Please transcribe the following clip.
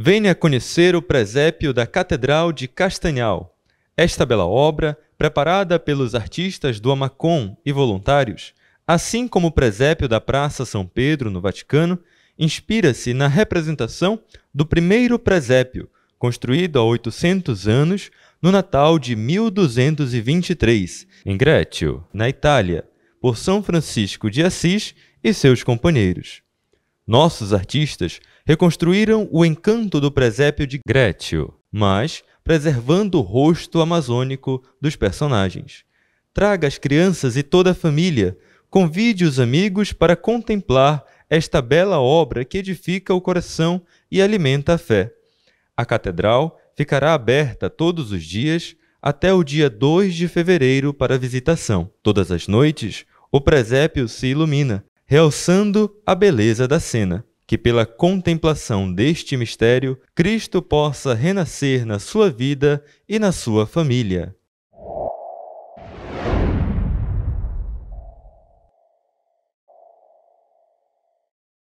Venha conhecer o presépio da Catedral de Castanhal. Esta bela obra, preparada pelos artistas do Amacon e voluntários, assim como o presépio da Praça São Pedro no Vaticano, inspira-se na representação do primeiro presépio, construído há 800 anos, no Natal de 1223, em Grétio, na Itália, por São Francisco de Assis e seus companheiros. Nossos artistas reconstruíram o encanto do presépio de Grétil, mas preservando o rosto amazônico dos personagens. Traga as crianças e toda a família, convide os amigos para contemplar esta bela obra que edifica o coração e alimenta a fé. A catedral ficará aberta todos os dias até o dia 2 de fevereiro para visitação. Todas as noites, o presépio se ilumina realçando a beleza da cena. Que pela contemplação deste mistério, Cristo possa renascer na sua vida e na sua família.